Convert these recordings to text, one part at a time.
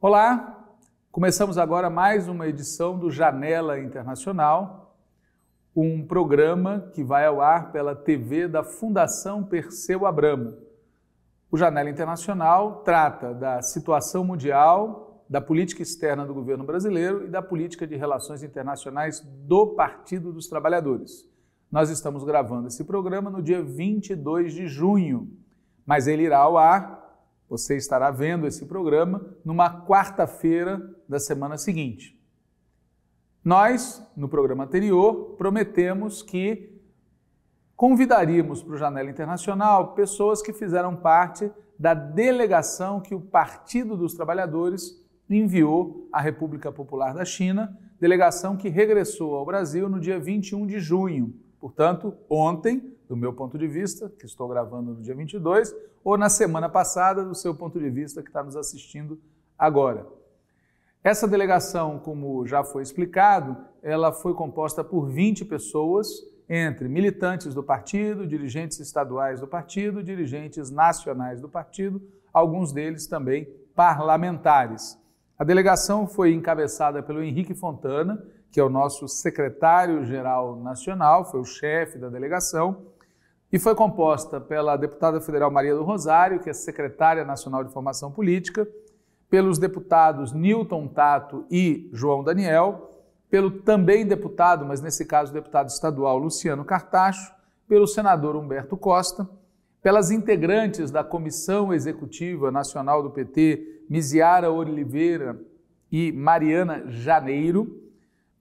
Olá, começamos agora mais uma edição do Janela Internacional, um programa que vai ao ar pela TV da Fundação Perseu Abramo. O Janela Internacional trata da situação mundial, da política externa do governo brasileiro e da política de relações internacionais do Partido dos Trabalhadores. Nós estamos gravando esse programa no dia 22 de junho, mas ele irá ao ar, você estará vendo esse programa, numa quarta-feira da semana seguinte. Nós, no programa anterior, prometemos que convidaríamos para o Janela Internacional pessoas que fizeram parte da delegação que o Partido dos Trabalhadores enviou à República Popular da China, delegação que regressou ao Brasil no dia 21 de junho. Portanto, ontem, do meu ponto de vista, que estou gravando no dia 22, ou na semana passada, do seu ponto de vista, que está nos assistindo agora. Essa delegação, como já foi explicado, ela foi composta por 20 pessoas, entre militantes do partido, dirigentes estaduais do partido, dirigentes nacionais do partido, alguns deles também parlamentares. A delegação foi encabeçada pelo Henrique Fontana, que é o nosso secretário-geral nacional, foi o chefe da delegação, e foi composta pela deputada federal Maria do Rosário, que é secretária nacional de formação política, pelos deputados Newton Tato e João Daniel, pelo também deputado, mas nesse caso deputado estadual Luciano Cartacho, pelo senador Humberto Costa, pelas integrantes da Comissão Executiva Nacional do PT, Miziara Oliveira e Mariana Janeiro,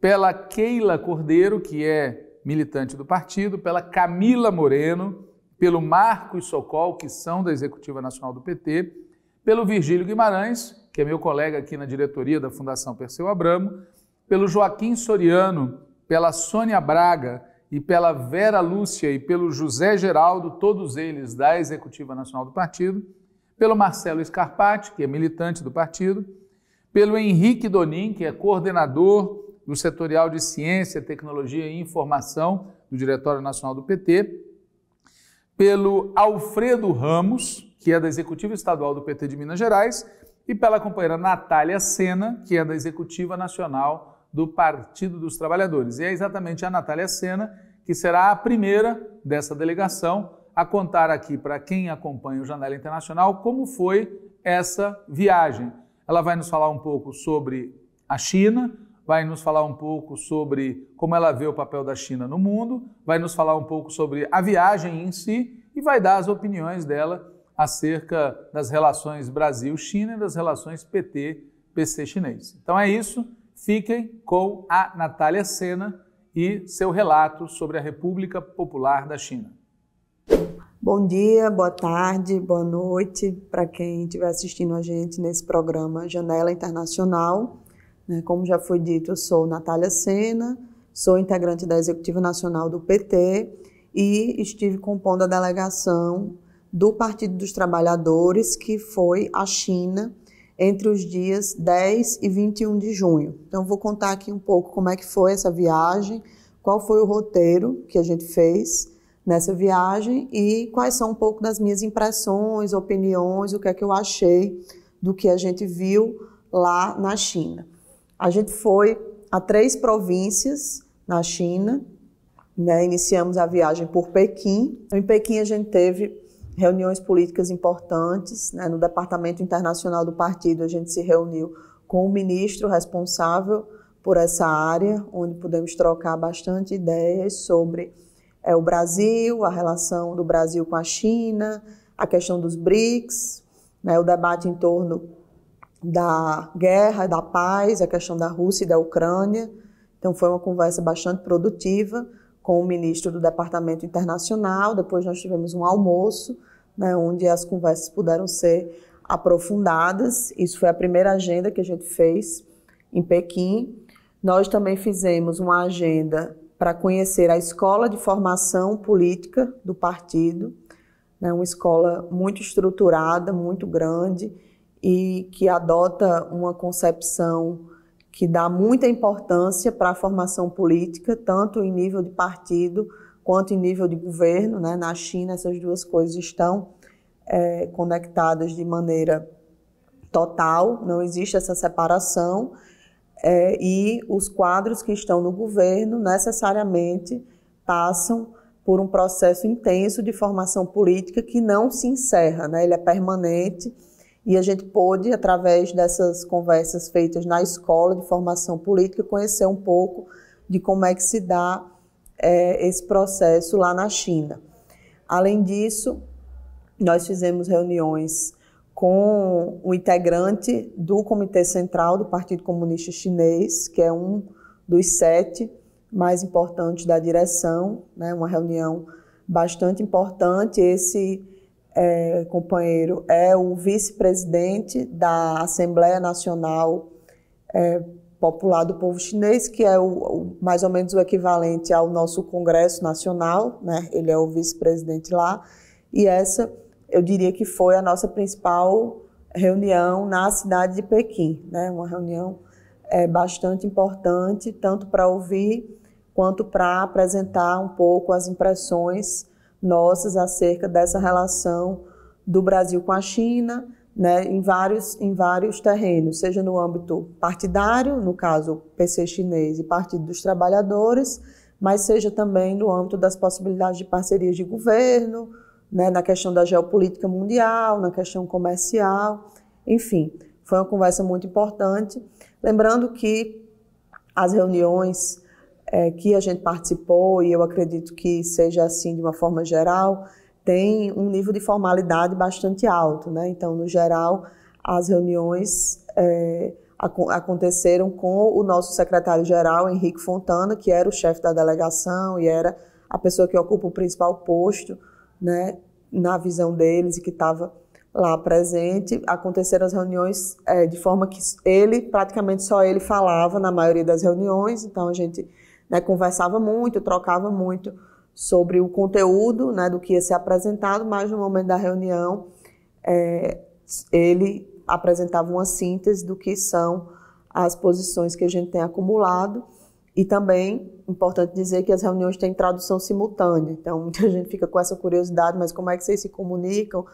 pela Keila Cordeiro, que é militante do partido, pela Camila Moreno, pelo Marcos Socol, que são da Executiva Nacional do PT, pelo Virgílio Guimarães, que é meu colega aqui na diretoria da Fundação Perseu Abramo, pelo Joaquim Soriano, pela Sônia Braga e pela Vera Lúcia e pelo José Geraldo, todos eles da Executiva Nacional do Partido, pelo Marcelo Scarpati, que é militante do partido, pelo Henrique Donin, que é coordenador do Setorial de Ciência, Tecnologia e Informação do Diretório Nacional do PT, pelo Alfredo Ramos, que é da Executiva Estadual do PT de Minas Gerais, e pela companheira Natália Sena, que é da Executiva Nacional do Partido dos Trabalhadores. E é exatamente a Natália Sena que será a primeira dessa delegação a contar aqui para quem acompanha o Janela Internacional como foi essa viagem. Ela vai nos falar um pouco sobre a China, vai nos falar um pouco sobre como ela vê o papel da China no mundo, vai nos falar um pouco sobre a viagem em si e vai dar as opiniões dela acerca das relações Brasil-China e das relações PT-PC chinês. Então é isso, fiquem com a Natália Sena e seu relato sobre a República Popular da China. Bom dia, boa tarde, boa noite para quem estiver assistindo a gente nesse programa Janela Internacional. Né? Como já foi dito, eu sou Natália Sena, sou integrante da Executiva Nacional do PT e estive compondo a delegação do Partido dos Trabalhadores, que foi à China entre os dias 10 e 21 de junho. Então, vou contar aqui um pouco como é que foi essa viagem, qual foi o roteiro que a gente fez nessa viagem e quais são um pouco das minhas impressões, opiniões, o que é que eu achei do que a gente viu lá na China. A gente foi a três províncias na China, né? iniciamos a viagem por Pequim. Em Pequim a gente teve reuniões políticas importantes, né? no Departamento Internacional do Partido a gente se reuniu com o ministro responsável por essa área, onde pudemos trocar bastante ideias sobre é, o Brasil, a relação do Brasil com a China, a questão dos BRICS, né? o debate em torno da guerra, da paz, a questão da Rússia e da Ucrânia. Então, foi uma conversa bastante produtiva com o ministro do Departamento Internacional. Depois, nós tivemos um almoço, né, onde as conversas puderam ser aprofundadas. Isso foi a primeira agenda que a gente fez em Pequim. Nós também fizemos uma agenda para conhecer a escola de formação política do partido, né, uma escola muito estruturada, muito grande e que adota uma concepção que dá muita importância para a formação política, tanto em nível de partido quanto em nível de governo. Né? Na China, essas duas coisas estão é, conectadas de maneira total, não existe essa separação. É, e os quadros que estão no governo necessariamente passam por um processo intenso de formação política que não se encerra, né? ele é permanente e a gente pôde, através dessas conversas feitas na escola de formação política, conhecer um pouco de como é que se dá é, esse processo lá na China. Além disso, nós fizemos reuniões com o integrante do Comitê Central do Partido Comunista Chinês, que é um dos sete mais importantes da direção, né? uma reunião bastante importante. Esse é, companheiro, é o vice-presidente da Assembleia Nacional é, Popular do Povo Chinês, que é o, o, mais ou menos o equivalente ao nosso Congresso Nacional, né? ele é o vice-presidente lá, e essa eu diria que foi a nossa principal reunião na cidade de Pequim, né? uma reunião é, bastante importante, tanto para ouvir quanto para apresentar um pouco as impressões nossas acerca dessa relação do Brasil com a China, né, em, vários, em vários terrenos, seja no âmbito partidário, no caso PC chinês e Partido dos Trabalhadores, mas seja também no âmbito das possibilidades de parcerias de governo, né, na questão da geopolítica mundial, na questão comercial, enfim, foi uma conversa muito importante. Lembrando que as reuniões é, que a gente participou, e eu acredito que seja assim de uma forma geral, tem um nível de formalidade bastante alto. Né? Então, no geral, as reuniões é, aconteceram com o nosso secretário-geral, Henrique Fontana, que era o chefe da delegação e era a pessoa que ocupa o principal posto né, na visão deles e que estava lá presente. Aconteceram as reuniões é, de forma que ele, praticamente só ele falava na maioria das reuniões, então a gente né, conversava muito, trocava muito sobre o conteúdo né, do que ia ser apresentado, mas no momento da reunião é, ele apresentava uma síntese do que são as posições que a gente tem acumulado e também importante dizer que as reuniões têm tradução simultânea, então muita gente fica com essa curiosidade, mas como é que vocês se comunicam,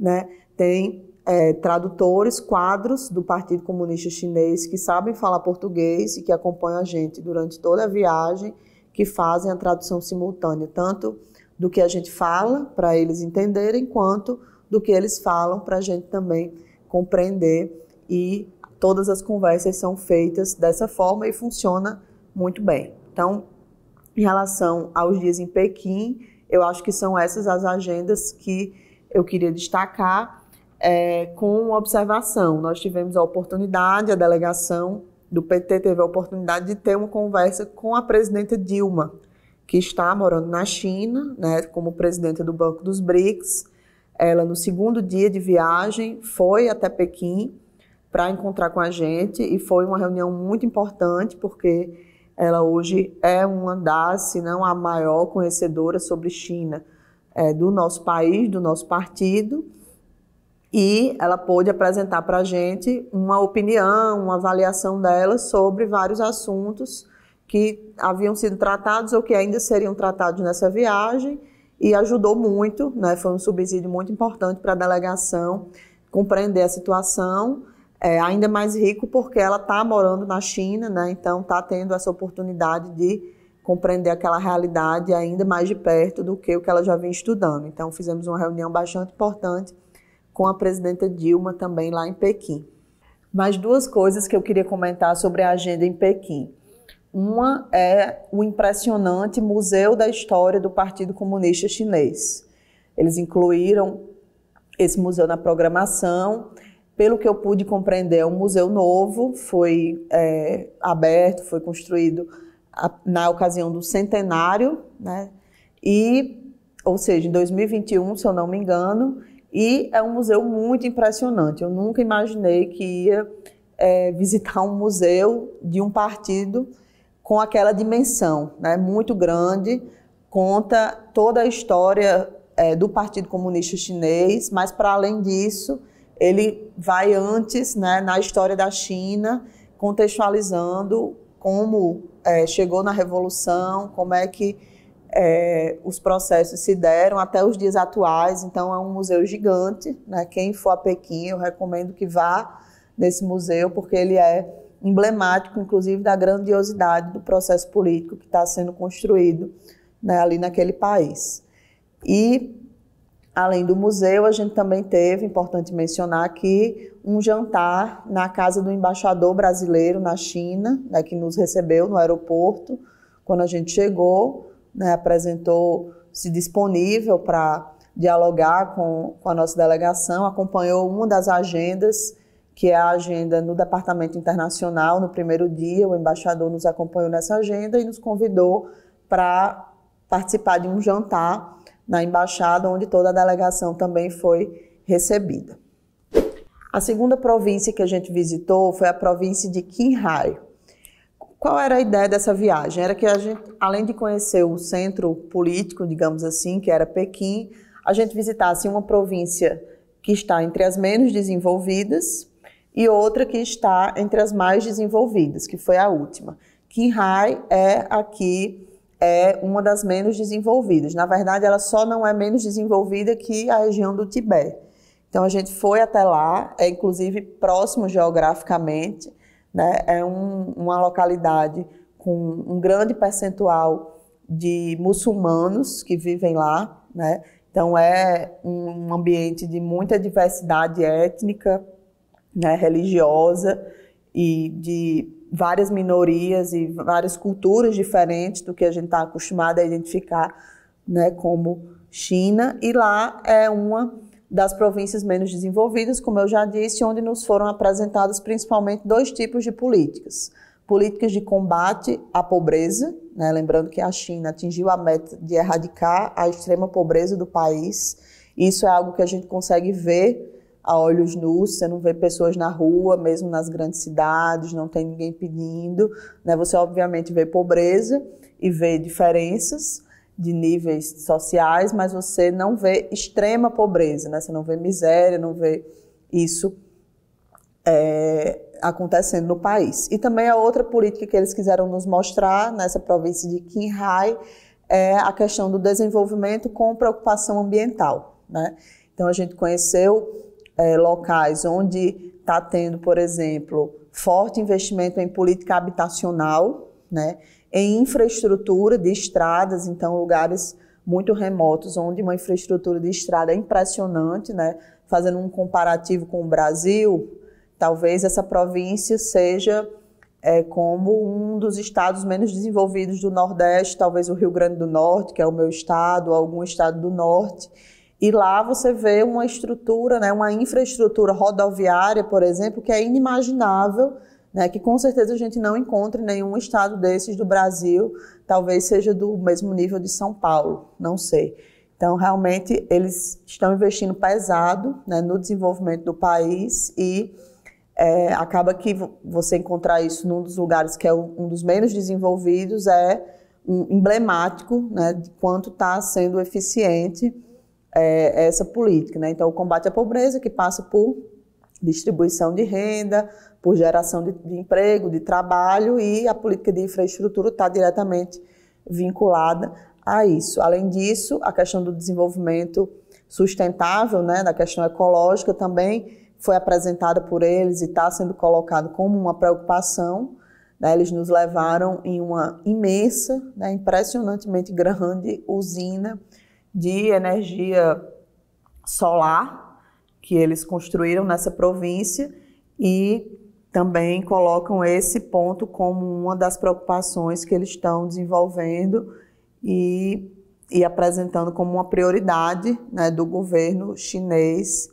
né? Tem é, tradutores, quadros do Partido Comunista Chinês que sabem falar português e que acompanham a gente durante toda a viagem, que fazem a tradução simultânea, tanto do que a gente fala para eles entenderem, quanto do que eles falam para a gente também compreender. E todas as conversas são feitas dessa forma e funciona muito bem. Então, em relação aos dias em Pequim, eu acho que são essas as agendas que eu queria destacar é, com observação. Nós tivemos a oportunidade, a delegação do PT teve a oportunidade de ter uma conversa com a presidenta Dilma, que está morando na China, né, como presidenta do Banco dos BRICS. Ela, no segundo dia de viagem, foi até Pequim para encontrar com a gente e foi uma reunião muito importante, porque ela hoje é uma das, se não a maior conhecedora sobre China é, do nosso país, do nosso partido e ela pôde apresentar para a gente uma opinião, uma avaliação dela sobre vários assuntos que haviam sido tratados ou que ainda seriam tratados nessa viagem e ajudou muito, né? foi um subsídio muito importante para a delegação compreender a situação, é, ainda mais rico porque ela está morando na China, né? então está tendo essa oportunidade de compreender aquela realidade ainda mais de perto do que o que ela já vinha estudando. Então fizemos uma reunião bastante importante com a presidenta Dilma também lá em Pequim. Mais duas coisas que eu queria comentar sobre a agenda em Pequim. Uma é o impressionante Museu da História do Partido Comunista Chinês. Eles incluíram esse museu na programação. Pelo que eu pude compreender, é um museu novo, foi é, aberto, foi construído na ocasião do centenário, né? E, ou seja, em 2021, se eu não me engano, e é um museu muito impressionante. Eu nunca imaginei que ia é, visitar um museu de um partido com aquela dimensão, né? muito grande, conta toda a história é, do Partido Comunista Chinês, mas para além disso, ele vai antes né, na história da China, contextualizando como é, chegou na Revolução, como é que é, os processos se deram até os dias atuais, então é um museu gigante. Né? Quem for a Pequim, eu recomendo que vá nesse museu, porque ele é emblemático, inclusive, da grandiosidade do processo político que está sendo construído né, ali naquele país. E, além do museu, a gente também teve, importante mencionar aqui, um jantar na casa do embaixador brasileiro na China, né, que nos recebeu no aeroporto quando a gente chegou né, apresentou-se disponível para dialogar com, com a nossa delegação, acompanhou uma das agendas, que é a agenda no Departamento Internacional. No primeiro dia, o embaixador nos acompanhou nessa agenda e nos convidou para participar de um jantar na embaixada, onde toda a delegação também foi recebida. A segunda província que a gente visitou foi a província de Qinghai. Qual era a ideia dessa viagem? Era que a gente, além de conhecer o centro político, digamos assim, que era Pequim, a gente visitasse uma província que está entre as menos desenvolvidas e outra que está entre as mais desenvolvidas, que foi a última. Qinghai é aqui é uma das menos desenvolvidas. Na verdade, ela só não é menos desenvolvida que a região do Tibete. Então a gente foi até lá, é inclusive próximo geograficamente né? É um, uma localidade com um grande percentual de muçulmanos que vivem lá, né? Então é um ambiente de muita diversidade étnica, né, religiosa e de várias minorias e várias culturas diferentes do que a gente está acostumado a identificar, né, como China. E lá é uma das províncias menos desenvolvidas, como eu já disse, onde nos foram apresentados principalmente dois tipos de políticas. Políticas de combate à pobreza, né? lembrando que a China atingiu a meta de erradicar a extrema pobreza do país. Isso é algo que a gente consegue ver a olhos nus, você não vê pessoas na rua, mesmo nas grandes cidades, não tem ninguém pedindo. Né? Você, obviamente, vê pobreza e vê diferenças de níveis sociais, mas você não vê extrema pobreza, né? Você não vê miséria, não vê isso é, acontecendo no país. E também a outra política que eles quiseram nos mostrar nessa província de Qinghai é a questão do desenvolvimento com preocupação ambiental, né? Então a gente conheceu é, locais onde está tendo, por exemplo, forte investimento em política habitacional, né? em infraestrutura de estradas, então lugares muito remotos, onde uma infraestrutura de estrada é impressionante, né? Fazendo um comparativo com o Brasil, talvez essa província seja é, como um dos estados menos desenvolvidos do Nordeste, talvez o Rio Grande do Norte, que é o meu estado, algum estado do Norte. E lá você vê uma estrutura, né, uma infraestrutura rodoviária, por exemplo, que é inimaginável né, que com certeza a gente não encontra em nenhum estado desses do Brasil, talvez seja do mesmo nível de São Paulo, não sei. Então, realmente, eles estão investindo pesado né, no desenvolvimento do país e é, acaba que você encontrar isso num dos lugares que é um dos menos desenvolvidos é um emblemático né, de quanto está sendo eficiente é, essa política. Né? Então, o combate à pobreza, que passa por distribuição de renda, por geração de, de emprego, de trabalho, e a política de infraestrutura está diretamente vinculada a isso. Além disso, a questão do desenvolvimento sustentável, né, da questão ecológica também foi apresentada por eles e está sendo colocado como uma preocupação. Né, eles nos levaram em uma imensa, né, impressionantemente grande usina de energia solar que eles construíram nessa província e também colocam esse ponto como uma das preocupações que eles estão desenvolvendo e, e apresentando como uma prioridade né, do governo chinês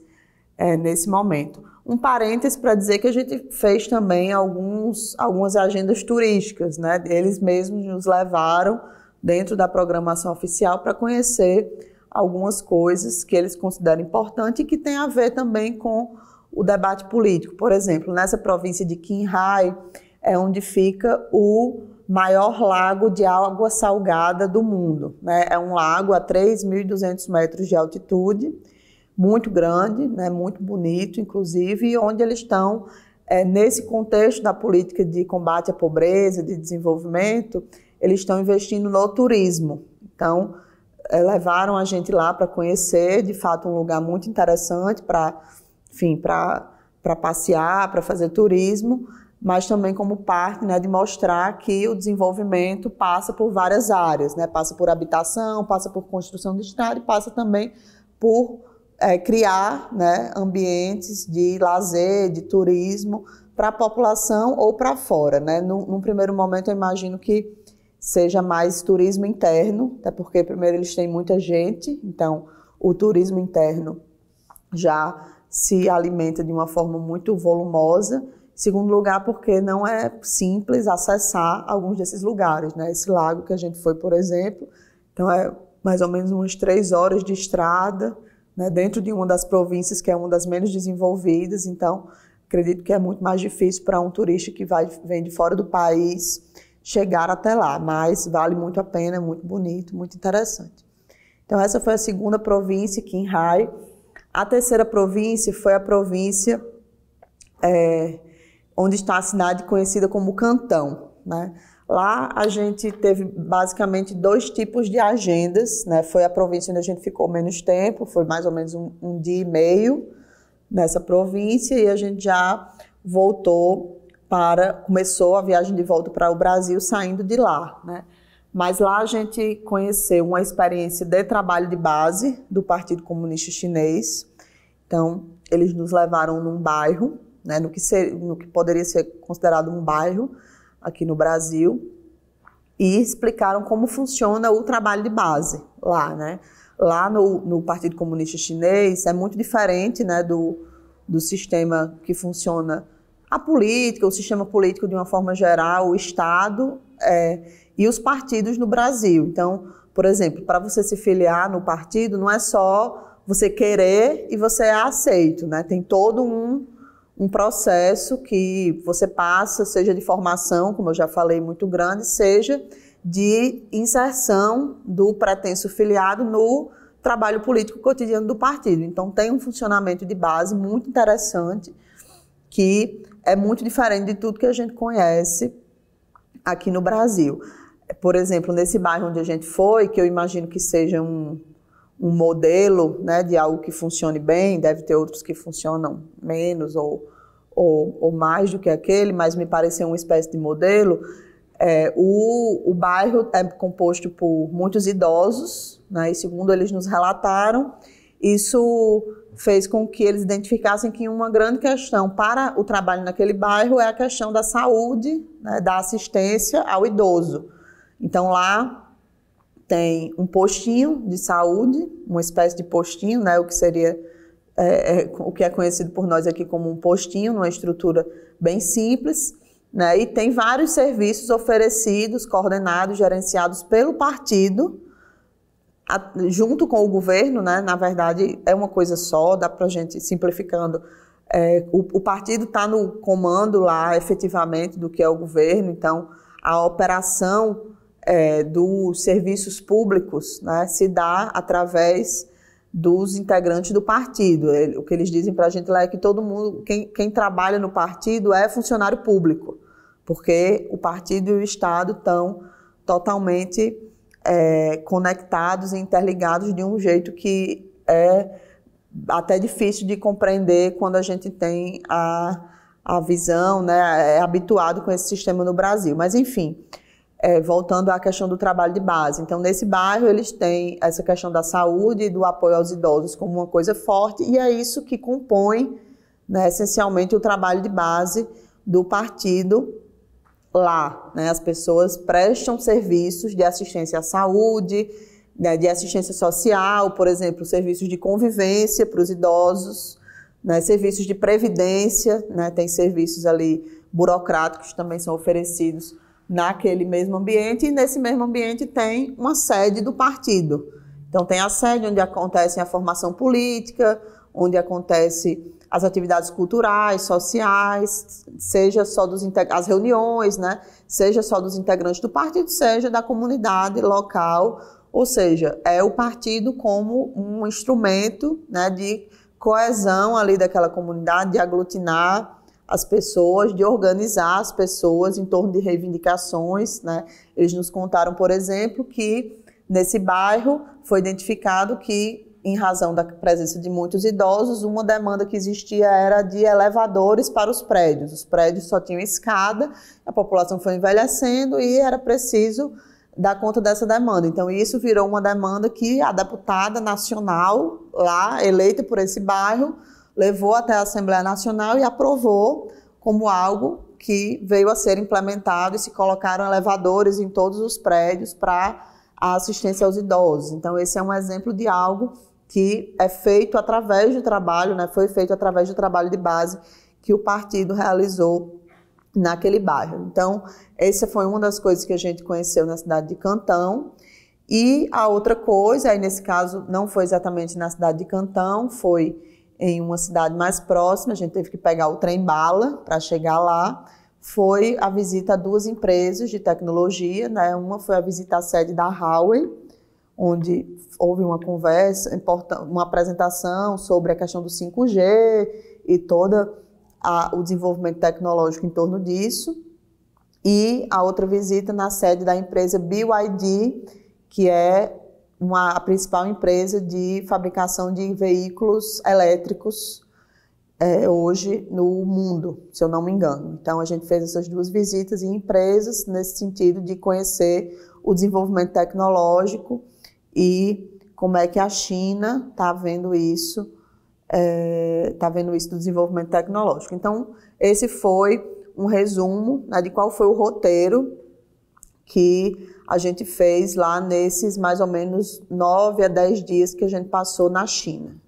é, nesse momento. Um parêntese para dizer que a gente fez também alguns, algumas agendas turísticas, né? eles mesmos nos levaram dentro da programação oficial para conhecer algumas coisas que eles consideram importantes e que tem a ver também com o debate político. Por exemplo, nessa província de Qinghai é onde fica o maior lago de água salgada do mundo. Né? É um lago a 3.200 metros de altitude, muito grande, né? muito bonito, inclusive, e onde eles estão, é, nesse contexto da política de combate à pobreza, de desenvolvimento, eles estão investindo no turismo. Então, é, levaram a gente lá para conhecer, de fato, um lugar muito interessante para enfim, para passear, para fazer turismo, mas também como parte né, de mostrar que o desenvolvimento passa por várias áreas, né? passa por habitação, passa por construção de estrada e passa também por é, criar né, ambientes de lazer, de turismo para a população ou para fora. Né? Num, num, primeiro momento, eu imagino que seja mais turismo interno, até porque primeiro eles têm muita gente, então o turismo interno já se alimenta de uma forma muito volumosa. Segundo lugar, porque não é simples acessar alguns desses lugares, né? Esse lago que a gente foi, por exemplo, então é mais ou menos umas três horas de estrada, né? Dentro de uma das províncias que é uma das menos desenvolvidas, então acredito que é muito mais difícil para um turista que vai vem de fora do país chegar até lá, mas vale muito a pena, é muito bonito, muito interessante. Então essa foi a segunda província, Qinghai. A terceira província foi a província é, onde está a cidade conhecida como Cantão. Né? Lá a gente teve basicamente dois tipos de agendas. Né? Foi a província onde a gente ficou menos tempo, foi mais ou menos um, um dia e meio nessa província, e a gente já voltou para. começou a viagem de volta para o Brasil saindo de lá. Né? Mas lá a gente conheceu uma experiência de trabalho de base do Partido Comunista Chinês. Então, eles nos levaram num bairro, né, no, que ser, no que poderia ser considerado um bairro aqui no Brasil, e explicaram como funciona o trabalho de base lá. Né? Lá no, no Partido Comunista Chinês é muito diferente né, do, do sistema que funciona a política, o sistema político de uma forma geral, o Estado. É, e os partidos no Brasil. Então, por exemplo, para você se filiar no partido, não é só você querer e você é aceito, né? Tem todo um, um processo que você passa, seja de formação, como eu já falei, muito grande, seja de inserção do pretenso filiado no trabalho político cotidiano do partido. Então, tem um funcionamento de base muito interessante que é muito diferente de tudo que a gente conhece aqui no Brasil por exemplo, nesse bairro onde a gente foi, que eu imagino que seja um, um modelo né, de algo que funcione bem, deve ter outros que funcionam menos ou, ou, ou mais do que aquele, mas me pareceu uma espécie de modelo. É, o, o bairro é composto por muitos idosos, né, e segundo eles nos relataram, isso fez com que eles identificassem que uma grande questão para o trabalho naquele bairro é a questão da saúde, né, da assistência ao idoso. Então lá tem um postinho de saúde, uma espécie de postinho, né, o que seria é, é, o que é conhecido por nós aqui como um postinho, numa estrutura bem simples, né, e tem vários serviços oferecidos, coordenados, gerenciados pelo partido, a, junto com o governo, né, na verdade é uma coisa só, dá para a gente simplificando. É, o, o partido está no comando lá efetivamente do que é o governo, então a operação é, dos serviços públicos né, se dá através dos integrantes do partido. O que eles dizem para a gente lá é que todo mundo, quem, quem trabalha no partido é funcionário público, porque o partido e o Estado estão totalmente é, conectados e interligados de um jeito que é até difícil de compreender quando a gente tem a, a visão, né, é habituado com esse sistema no Brasil. Mas, enfim é, voltando à questão do trabalho de base. Então, nesse bairro, eles têm essa questão da saúde e do apoio aos idosos como uma coisa forte, e é isso que compõe né, essencialmente o trabalho de base do partido lá. Né? As pessoas prestam serviços de assistência à saúde, né, de assistência social, por exemplo, serviços de convivência para os idosos, né, serviços de previdência, né, tem serviços ali burocráticos que também são oferecidos naquele mesmo ambiente, e nesse mesmo ambiente tem uma sede do partido. Então, tem a sede onde acontece a formação política, onde acontece as atividades culturais, sociais, seja só dos as reuniões, né? seja só dos integrantes do partido, seja da comunidade local, ou seja, é o partido como um instrumento né, de coesão ali daquela comunidade, de aglutinar as pessoas, de organizar as pessoas em torno de reivindicações. Né? Eles nos contaram, por exemplo, que nesse bairro foi identificado que, em razão da presença de muitos idosos, uma demanda que existia era de elevadores para os prédios. Os prédios só tinham escada, a população foi envelhecendo e era preciso dar conta dessa demanda. Então, isso virou uma demanda que a deputada nacional, lá, eleita por esse bairro, levou até a Assembleia Nacional e aprovou como algo que veio a ser implementado e se colocaram elevadores em todos os prédios para a assistência aos idosos. Então, esse é um exemplo de algo que é feito através do trabalho, né? foi feito através do trabalho de base que o partido realizou naquele bairro. Então, essa foi uma das coisas que a gente conheceu na cidade de Cantão. E a outra coisa, aí nesse caso não foi exatamente na cidade de Cantão, foi em uma cidade mais próxima, a gente teve que pegar o trem bala para chegar lá. Foi a visita a duas empresas de tecnologia, né? Uma foi a visita à sede da Huawei, onde houve uma conversa, uma apresentação sobre a questão do 5G e todo o desenvolvimento tecnológico em torno disso. E a outra visita na sede da empresa BYD, que é uma, a principal empresa de fabricação de veículos elétricos é, hoje no mundo, se eu não me engano. Então, a gente fez essas duas visitas em empresas nesse sentido de conhecer o desenvolvimento tecnológico e como é que a China está vendo isso, está é, tá vendo isso do desenvolvimento tecnológico. Então, esse foi um resumo né, de qual foi o roteiro que a gente fez lá nesses mais ou menos nove a dez dias que a gente passou na China.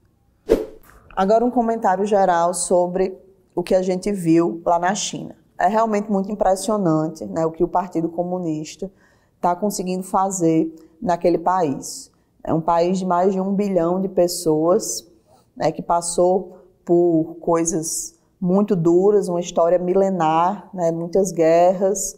Agora, um comentário geral sobre o que a gente viu lá na China. É realmente muito impressionante né, o que o Partido Comunista está conseguindo fazer naquele país. É um país de mais de um bilhão de pessoas né, que passou por coisas muito duras, uma história milenar, né, muitas guerras,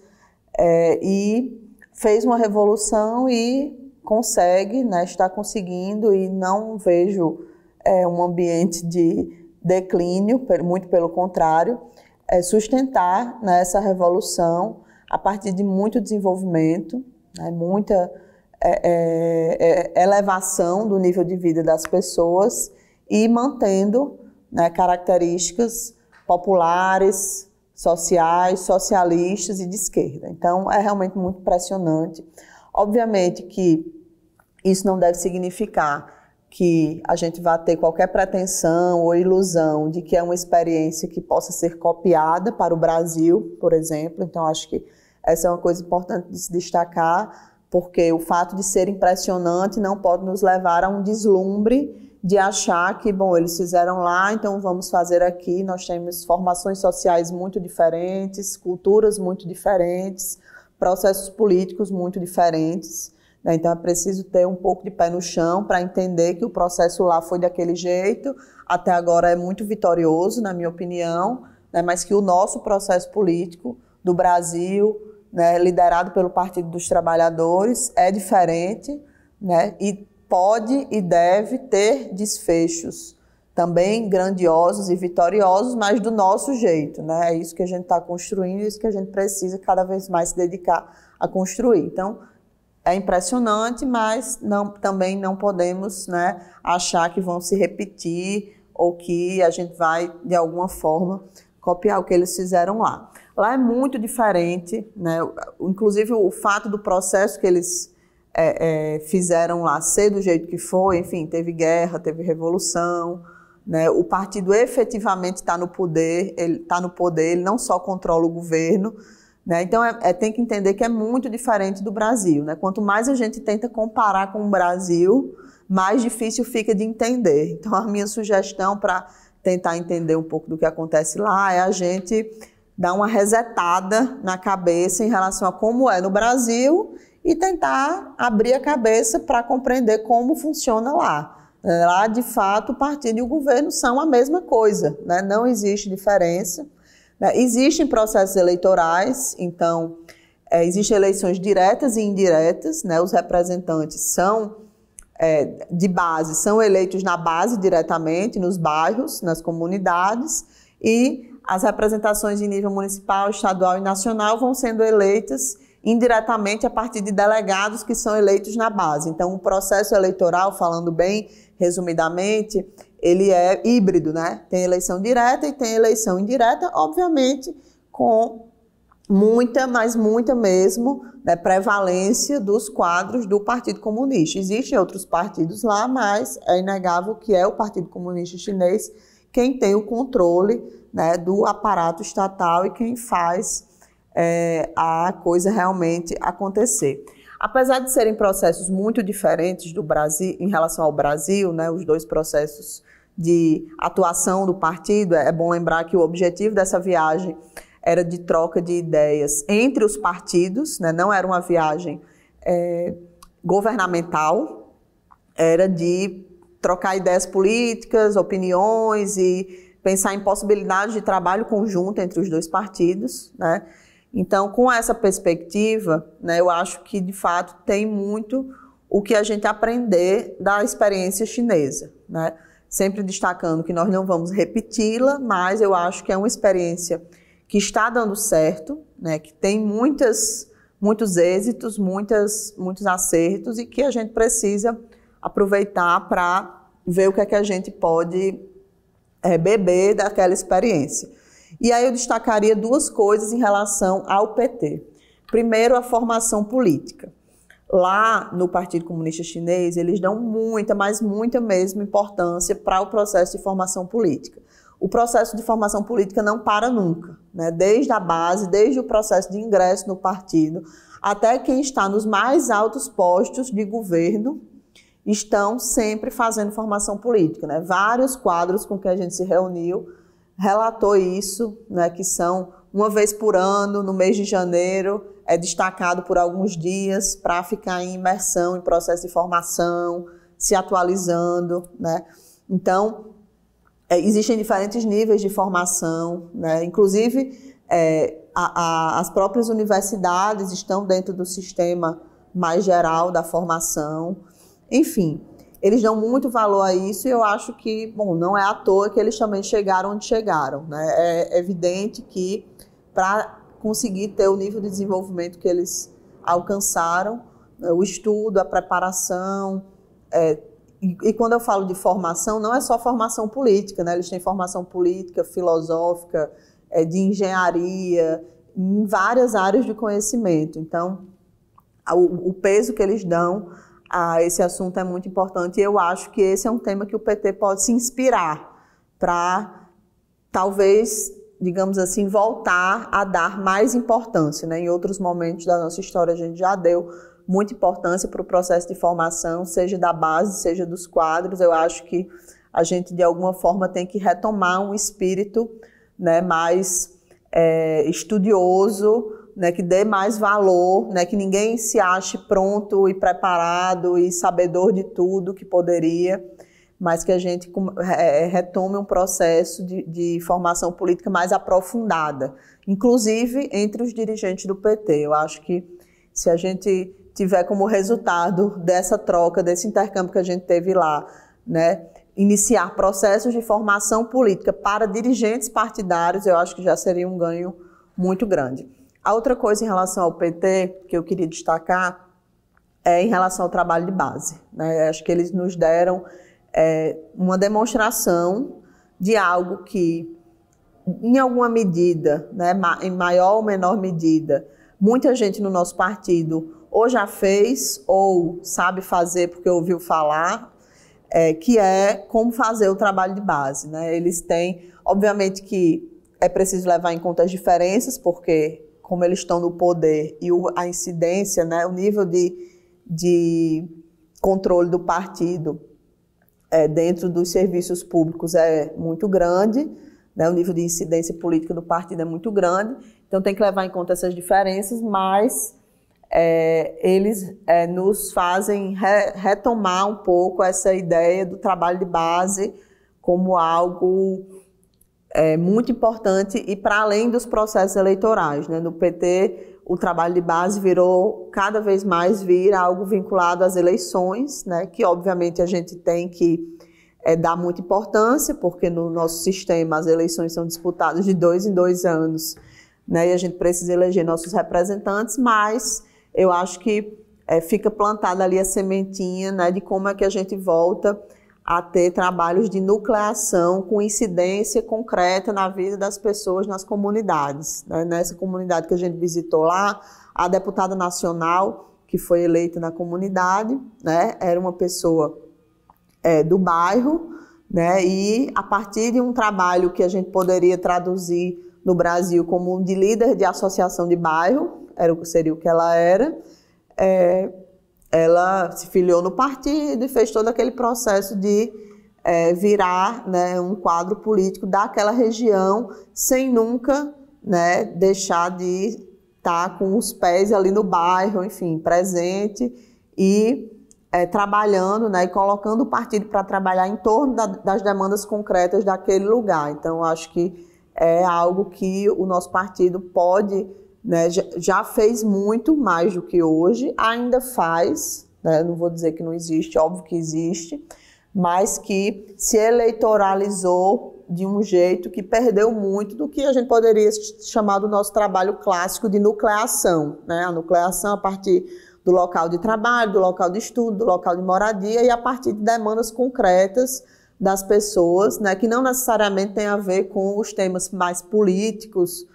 é, e fez uma revolução e consegue, né, está conseguindo e não vejo é, um ambiente de declínio, muito pelo contrário, é sustentar né, essa revolução a partir de muito desenvolvimento, né, muita é, é, é elevação do nível de vida das pessoas e mantendo né, características populares, sociais, socialistas e de esquerda. Então, é realmente muito impressionante. Obviamente que isso não deve significar que a gente vá ter qualquer pretensão ou ilusão de que é uma experiência que possa ser copiada para o Brasil, por exemplo. Então, acho que essa é uma coisa importante de se destacar, porque o fato de ser impressionante não pode nos levar a um deslumbre de achar que, bom, eles fizeram lá, então vamos fazer aqui. Nós temos formações sociais muito diferentes, culturas muito diferentes, processos políticos muito diferentes. Né? Então é preciso ter um pouco de pé no chão para entender que o processo lá foi daquele jeito, até agora é muito vitorioso, na minha opinião, né? mas que o nosso processo político do Brasil, né, liderado pelo Partido dos Trabalhadores, é diferente. Né? E pode e deve ter desfechos também grandiosos e vitoriosos, mas do nosso jeito, né? É isso que a gente está construindo, é isso que a gente precisa cada vez mais se dedicar a construir. Então, é impressionante, mas não, também não podemos né, achar que vão se repetir ou que a gente vai, de alguma forma, copiar o que eles fizeram lá. Lá é muito diferente, né? inclusive o fato do processo que eles é, é, fizeram lá ser do jeito que foi, enfim, teve guerra, teve revolução, né? O partido efetivamente está no poder, ele está no poder, ele não só controla o governo, né? Então é, é, tem que entender que é muito diferente do Brasil, né? Quanto mais a gente tenta comparar com o Brasil, mais difícil fica de entender. Então a minha sugestão para tentar entender um pouco do que acontece lá é a gente dar uma resetada na cabeça em relação a como é no Brasil e tentar abrir a cabeça para compreender como funciona lá. É, lá, de fato, o partido e o governo são a mesma coisa, né? não existe diferença. Né? Existem processos eleitorais, então, é, existem eleições diretas e indiretas, né? os representantes são é, de base, são eleitos na base diretamente, nos bairros, nas comunidades, e as representações de nível municipal, estadual e nacional vão sendo eleitas indiretamente a partir de delegados que são eleitos na base. Então, o processo eleitoral, falando bem resumidamente, ele é híbrido, né? Tem eleição direta e tem eleição indireta, obviamente, com muita, mas muita mesmo, né, prevalência dos quadros do Partido Comunista. Existem outros partidos lá, mas é inegável que é o Partido Comunista Chinês quem tem o controle né, do aparato estatal e quem faz é, a coisa realmente acontecer. Apesar de serem processos muito diferentes do Brasil em relação ao Brasil, né, os dois processos de atuação do partido, é bom lembrar que o objetivo dessa viagem era de troca de ideias entre os partidos, né, não era uma viagem é, governamental, era de trocar ideias políticas, opiniões e pensar em possibilidades de trabalho conjunto entre os dois partidos, né? Então, com essa perspectiva, né, eu acho que de fato tem muito o que a gente aprender da experiência chinesa, né? Sempre destacando que nós não vamos repeti-la, mas eu acho que é uma experiência que está dando certo, né? Que tem muitas, muitos êxitos, muitas, muitos acertos e que a gente precisa aproveitar para ver o que é que a gente pode é, beber daquela experiência. E aí eu destacaria duas coisas em relação ao PT. Primeiro, a formação política. Lá no Partido Comunista Chinês, eles dão muita, mas muita mesmo importância para o processo de formação política. O processo de formação política não para nunca, né? desde a base, desde o processo de ingresso no partido, até quem está nos mais altos postos de governo, estão sempre fazendo formação política. Né? Vários quadros com que a gente se reuniu relatou isso, né, que são uma vez por ano, no mês de janeiro, é destacado por alguns dias para ficar em imersão, em processo de formação, se atualizando, né? Então, é, existem diferentes níveis de formação, né? Inclusive, é, a, a, as próprias universidades estão dentro do sistema mais geral da formação, enfim. Eles dão muito valor a isso e eu acho que, bom, não é à toa que eles também chegaram onde chegaram. Né? É evidente que para conseguir ter o nível de desenvolvimento que eles alcançaram, né, o estudo, a preparação, é, e, e, quando eu falo de formação, não é só formação política, né? eles têm formação política, filosófica, é, de engenharia, em várias áreas de conhecimento. Então, o, o peso que eles dão a ah, esse assunto é muito importante. E eu acho que esse é um tema que o PT pode se inspirar para talvez, digamos assim, voltar a dar mais importância. Né? Em outros momentos da nossa história a gente já deu muita importância para o processo de formação, seja da base, seja dos quadros. Eu acho que a gente, de alguma forma, tem que retomar um espírito né, mais é, estudioso, né, que dê mais valor, né, que ninguém se ache pronto e preparado e sabedor de tudo que poderia, mas que a gente é, retome um processo de, de, formação política mais aprofundada, inclusive entre os dirigentes do PT. Eu acho que se a gente tiver como resultado dessa troca, desse intercâmbio que a gente teve lá, né, iniciar processos de formação política para dirigentes partidários, eu acho que já seria um ganho muito grande. A outra coisa em relação ao PT que eu queria destacar é em relação ao trabalho de base. Né? Acho que eles nos deram é, uma demonstração de algo que, em alguma medida, né, em maior ou menor medida, muita gente no nosso partido ou já fez ou sabe fazer porque ouviu falar, é, que é como fazer o trabalho de base. Né? Eles têm, obviamente, que é preciso levar em conta as diferenças, porque como eles estão no poder e o, a incidência, né, o nível de, de controle do partido é, dentro dos serviços públicos é muito grande, né, o nível de incidência política do partido é muito grande, então tem que levar em conta essas diferenças, mas é, eles é, nos fazem re, retomar um pouco essa ideia do trabalho de base como algo é muito importante e para além dos processos eleitorais. Né? No PT, o trabalho de base virou, cada vez mais vir algo vinculado às eleições, né? que obviamente a gente tem que é, dar muita importância, porque no nosso sistema as eleições são disputadas de dois em dois anos, né? e a gente precisa eleger nossos representantes, mas eu acho que é, fica plantada ali a sementinha né, de como é que a gente volta a ter trabalhos de nucleação com incidência concreta na vida das pessoas nas comunidades. Né? Nessa comunidade que a gente visitou lá, a deputada nacional que foi eleita na comunidade, né, era uma pessoa é, do bairro, né, e a partir de um trabalho que a gente poderia traduzir no Brasil como de líder de associação de bairro, era, seria o que ela era, é, ela se filiou no partido e fez todo aquele processo de é, virar né, um quadro político daquela região sem nunca né, deixar de estar tá com os pés ali no bairro, enfim, presente e é, trabalhando né, e colocando o partido para trabalhar em torno da, das demandas concretas daquele lugar. Então, acho que é algo que o nosso partido pode né, já fez muito mais do que hoje, ainda faz, né, não vou dizer que não existe, óbvio que existe, mas que se eleitoralizou de um jeito que perdeu muito do que a gente poderia chamar do nosso trabalho clássico de nucleação. Né? A nucleação a partir do local de trabalho, do local de estudo, do local de moradia e a partir de demandas concretas das pessoas, né, que não necessariamente tem a ver com os temas mais políticos,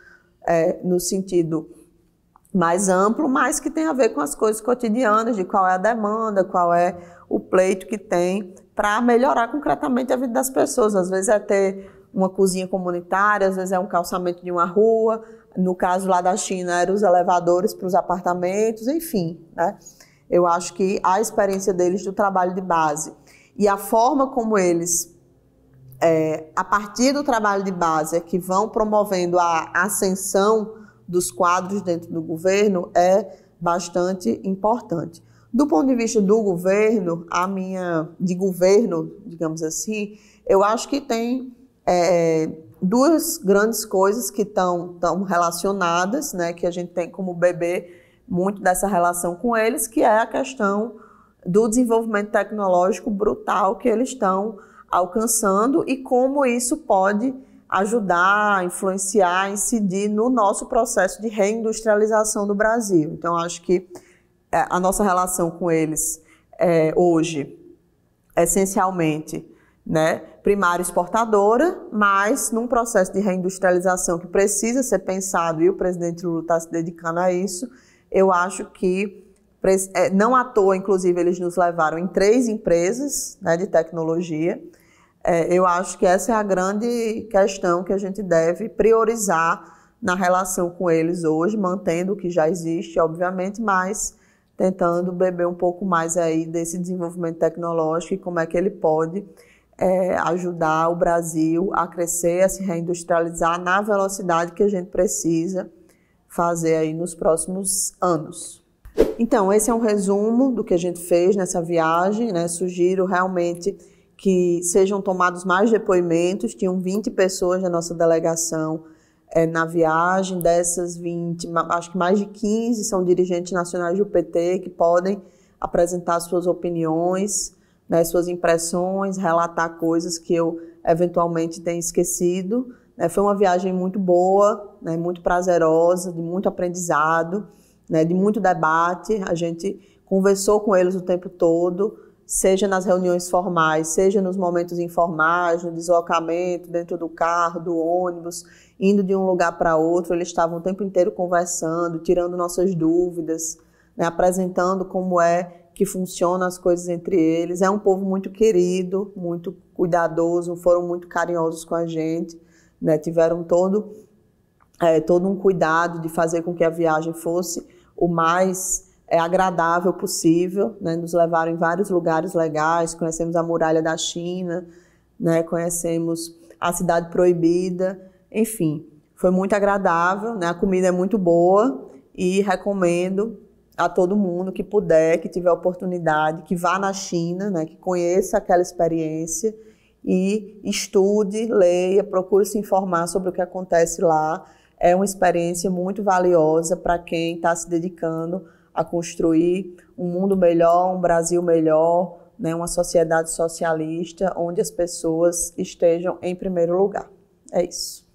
é, no sentido mais amplo, mas que tem a ver com as coisas cotidianas, de qual é a demanda, qual é o pleito que tem para melhorar concretamente a vida das pessoas. Às vezes é ter uma cozinha comunitária, às vezes é um calçamento de uma rua, no caso lá da China eram os elevadores para os apartamentos, enfim, né? Eu acho que a experiência deles do trabalho de base e a forma como eles é, a partir do trabalho de base é que vão promovendo a ascensão dos quadros dentro do governo é bastante importante. Do ponto de vista do governo, a minha de governo, digamos assim, eu acho que tem é, duas grandes coisas que estão tão relacionadas, né, que a gente tem como bebê muito dessa relação com eles, que é a questão do desenvolvimento tecnológico brutal que eles estão alcançando e como isso pode ajudar, influenciar, incidir no nosso processo de reindustrialização do Brasil. Então, acho que é, a nossa relação com eles é, hoje, essencialmente, né, primária exportadora, mas num processo de reindustrialização que precisa ser pensado, e o presidente Lula está se dedicando a isso, eu acho que é, não à toa, inclusive, eles nos levaram em três empresas né, de tecnologia, é, eu acho que essa é a grande questão que a gente deve priorizar na relação com eles hoje, mantendo o que já existe, obviamente, mas tentando beber um pouco mais aí desse desenvolvimento tecnológico e como é que ele pode é, ajudar o Brasil a crescer, a se reindustrializar na velocidade que a gente precisa fazer aí nos próximos anos. Então, esse é um resumo do que a gente fez nessa viagem, né? Sugiro realmente que sejam tomados mais depoimentos. Tinham 20 pessoas da nossa delegação é, na viagem, dessas 20, acho que mais de 15 são dirigentes nacionais do PT que podem apresentar suas opiniões, né, suas impressões, relatar coisas que eu eventualmente tenha esquecido. É, foi uma viagem muito boa, né, muito prazerosa, de muito aprendizado, né, de muito debate. A gente conversou com eles o tempo todo seja nas reuniões formais, seja nos momentos informais, no deslocamento, dentro do carro, do ônibus, indo de um lugar para outro, eles estavam o tempo inteiro conversando, tirando nossas dúvidas, né, apresentando como é que funcionam as coisas entre eles. É um povo muito querido, muito cuidadoso, foram muito carinhosos com a gente, né, tiveram todo, é, todo um cuidado de fazer com que a viagem fosse o mais é, agradável possível. Né? Nos levaram em vários lugares legais, conhecemos a muralha da China, né? conhecemos a cidade proibida, enfim, foi muito agradável. Né? A comida é muito boa e recomendo a todo mundo que puder, que tiver oportunidade, que vá na China, né? que conheça aquela experiência e estude, leia, procure se informar sobre o que acontece lá. É uma experiência muito valiosa para quem está se dedicando a construir um mundo melhor, um Brasil melhor, né, uma sociedade socialista onde as pessoas estejam em primeiro lugar. É isso.